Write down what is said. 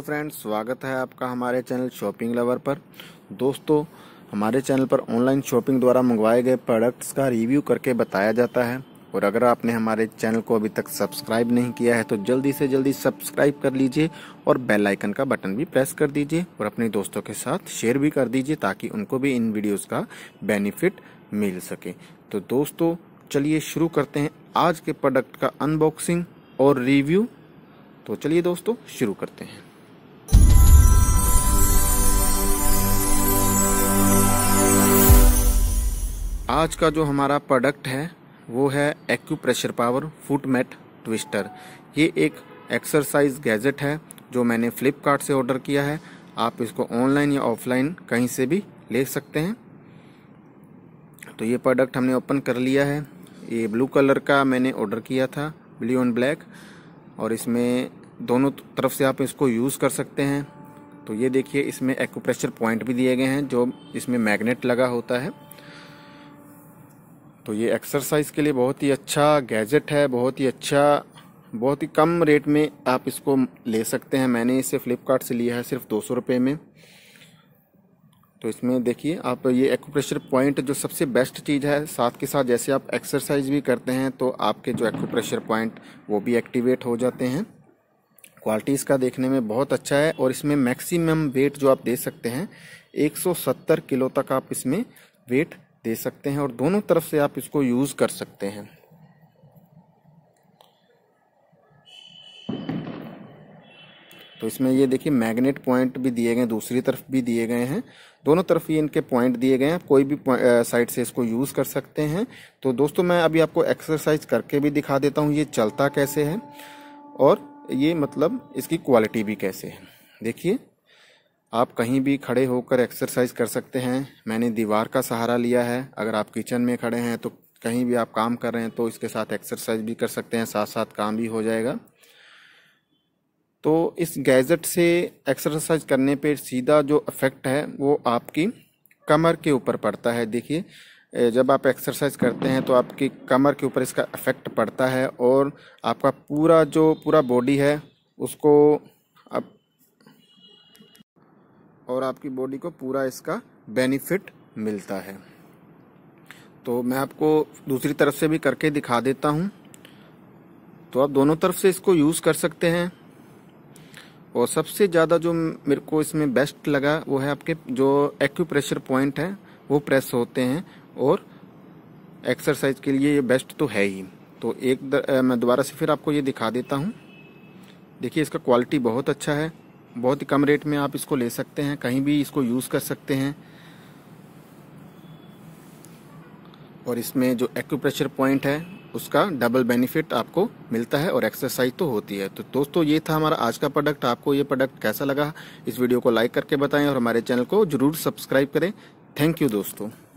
hello friends स्वागत है आपका हमारे चैनल शॉपिंग लवर पर दोस्तों हमारे चैनल पर ऑनलाइन शॉपिंग द्वारा मंगवाए गए प्रोडक्ट्स का रिव्यू करके बताया जाता है और अगर आपने हमारे चैनल को अभी तक सब्सक्राइब नहीं किया है तो जल्दी से जल्दी सब्सक्राइब कर लीजिए और बेल आइकन का बटन भी प्रेस कर दीजिए और अपने दोस्तों के साथ शेयर भी कर दीजिए ताकि उनको भी इन वीडियोज़ का बेनिफिट मिल सके तो दोस्तों चलिए शुरू करते हैं आज के प्रोडक्ट का अनबॉक्सिंग और रिव्यू तो चलिए दोस्तों शुरू करते हैं आज का जो हमारा प्रोडक्ट है वो है acupressure power foot mat twister ये एक एक्सरसाइज गैजेट है जो मैंने फ्लिपकार्ट से ऑर्डर किया है आप इसको ऑनलाइन या ऑफलाइन कहीं से भी ले सकते हैं तो ये प्रोडक्ट हमने ओपन कर लिया है ये ब्लू कलर का मैंने ऑर्डर किया था ब्लू एंड ब्लैक और इसमें दोनों तरफ से आप इसको यूज़ कर सकते हैं तो ये देखिए इसमें एक्यूप्रेशर पॉइंट भी दिए गए हैं जो इसमें मैग्नेट लगा होता है तो ये एक्सरसाइज के लिए बहुत ही अच्छा गैजेट है बहुत ही अच्छा बहुत ही कम रेट में आप इसको ले सकते हैं मैंने इसे फ़्लिपकार्ट से लिया है सिर्फ दो सौ रुपये में तो इसमें देखिए आप ये एक्यूप्रेशर पॉइंट जो सबसे बेस्ट चीज़ है साथ के साथ जैसे आप एक्सरसाइज भी करते हैं तो आपके जो एक्यूप्रेशर पॉइंट वो भी एक्टिवेट हो जाते हैं क्वालिटी इसका देखने में बहुत अच्छा है और इसमें मैक्सिमम वेट जो आप दे सकते हैं 170 किलो तक आप इसमें वेट दे सकते हैं और दोनों तरफ से आप इसको यूज़ कर सकते हैं तो इसमें ये देखिए मैग्नेट पॉइंट भी दिए गए दूसरी तरफ भी दिए गए हैं दोनों तरफ ही इनके पॉइंट दिए गए हैं कोई भी साइड से इसको यूज़ कर सकते हैं तो दोस्तों मैं अभी आपको एक्सरसाइज करके भी दिखा देता हूँ ये चलता कैसे है और ये मतलब इसकी क्वालिटी भी कैसे है देखिए आप कहीं भी खड़े होकर एक्सरसाइज कर सकते हैं मैंने दीवार का सहारा लिया है अगर आप किचन में खड़े हैं तो कहीं भी आप काम कर रहे हैं तो इसके साथ एक्सरसाइज भी कर सकते हैं साथ साथ काम भी हो जाएगा तो इस गैजेट से एक्सरसाइज करने पे सीधा जो इफ़ेक्ट है वो आपकी कमर के ऊपर पड़ता है देखिए जब आप एक्सरसाइज करते हैं तो आपकी कमर के ऊपर इसका इफ़ेक्ट पड़ता है और आपका पूरा जो पूरा बॉडी है उसको और आपकी बॉडी को पूरा इसका बेनिफिट मिलता है तो मैं आपको दूसरी तरफ से भी करके दिखा देता हूँ तो आप दोनों तरफ से इसको यूज़ कर सकते हैं और सबसे ज़्यादा जो मेरे को इसमें बेस्ट लगा वो है आपके जो एक्यूप्रेशर पॉइंट है वो प्रेस होते हैं और एक्सरसाइज के लिए ये बेस्ट तो है ही तो एक दर, मैं दोबारा से फिर आपको ये दिखा देता हूँ देखिए इसका क्वालिटी बहुत अच्छा है बहुत ही कम रेट में आप इसको ले सकते हैं कहीं भी इसको यूज़ कर सकते हैं और इसमें जो एक्यूप्रेशर पॉइंट है उसका डबल बेनिफिट आपको मिलता है और एक्सरसाइज तो होती है तो दोस्तों ये था हमारा आज का प्रोडक्ट आपको ये प्रोडक्ट कैसा लगा इस वीडियो को लाइक करके बताएं और हमारे चैनल को जरूर सब्सक्राइब करें थैंक यू दोस्तों